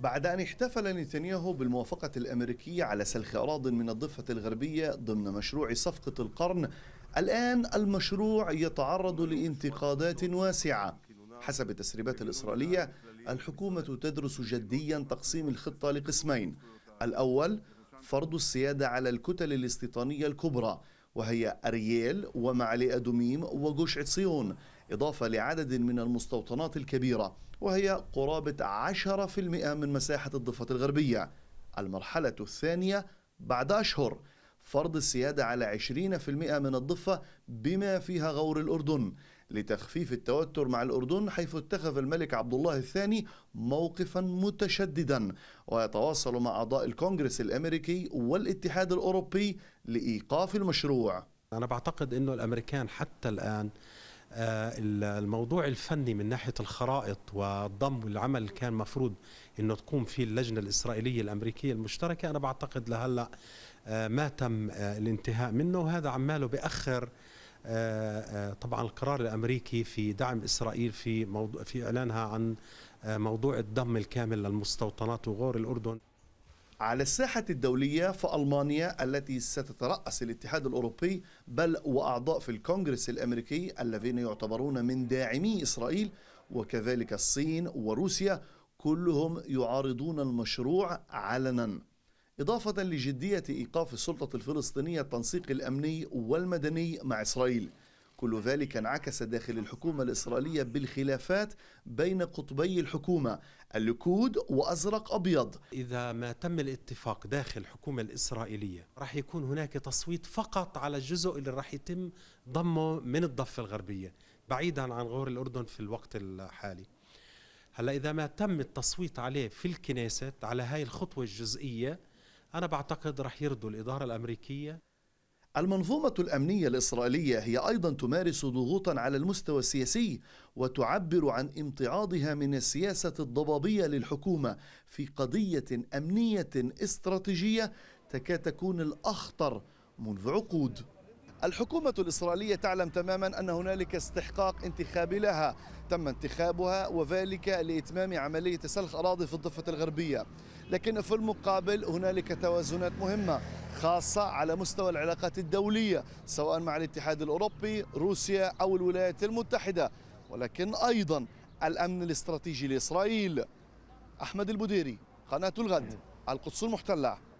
بعد أن احتفل نتنياهو بالموافقة الأمريكية على سلخ أراض من الضفة الغربية ضمن مشروع صفقة القرن الآن المشروع يتعرض لانتقادات واسعة حسب التسريبات الإسرائيلية الحكومة تدرس جديا تقسيم الخطة لقسمين الأول فرض السيادة على الكتل الاستيطانية الكبرى وهي أرييل ومعلي أدوميم وجوش عصيون إضافة لعدد من المستوطنات الكبيرة وهي قرابة 10% من مساحة الضفة الغربية المرحلة الثانية بعد أشهر فرض السيادة على 20% من الضفة بما فيها غور الأردن لتخفيف التوتر مع الأردن حيث اتخذ الملك عبد الله الثاني موقفا متشددا ويتواصل مع أعضاء الكونغرس الأمريكي والاتحاد الأوروبي لإيقاف المشروع أنا بعتقد أنه الأمريكان حتى الآن آه، الموضوع الفني من ناحيه الخرائط والضم والعمل اللي كان مفروض انه تقوم فيه اللجنه الاسرائيليه الامريكيه المشتركه انا بعتقد لهلا آه، ما تم آه، الانتهاء منه وهذا عماله بأخر طبعا القرار الامريكي في دعم اسرائيل في موضوع في اعلانها عن موضوع الضم الكامل للمستوطنات وغور الاردن على الساحة الدولية فألمانيا التي ستترأس الاتحاد الأوروبي بل وأعضاء في الكونغرس الأمريكي الذين يعتبرون من داعمي إسرائيل وكذلك الصين وروسيا كلهم يعارضون المشروع علنا إضافة لجدية إيقاف السلطة الفلسطينية التنسيق الأمني والمدني مع إسرائيل كل ذلك انعكس داخل الحكومة الإسرائيلية بالخلافات بين قطبي الحكومة الكود وأزرق أبيض إذا ما تم الاتفاق داخل الحكومة الإسرائيلية راح يكون هناك تصويت فقط على الجزء اللي راح يتم ضمه من الضفة الغربية بعيدا عن غور الأردن في الوقت الحالي هلا إذا ما تم التصويت عليه في الكنيسة على هاي الخطوة الجزئية أنا بعتقد راح يرضوا الإدارة الأمريكية المنظومة الأمنية الإسرائيلية هي أيضا تمارس ضغوطا على المستوى السياسي وتعبر عن امتعاضها من السياسة الضبابية للحكومة في قضية أمنية استراتيجية تكاد تكون الأخطر منذ عقود الحكومة الإسرائيلية تعلم تماما أن هنالك استحقاق انتخابي لها تم انتخابها وذلك لإتمام عملية سلخ أراضي في الضفة الغربية لكن في المقابل هنالك توازنات مهمة خاصة على مستوى العلاقات الدولية سواء مع الاتحاد الأوروبي روسيا أو الولايات المتحدة ولكن أيضا الأمن الاستراتيجي لإسرائيل أحمد البديري قناة الغد القدس المحتلة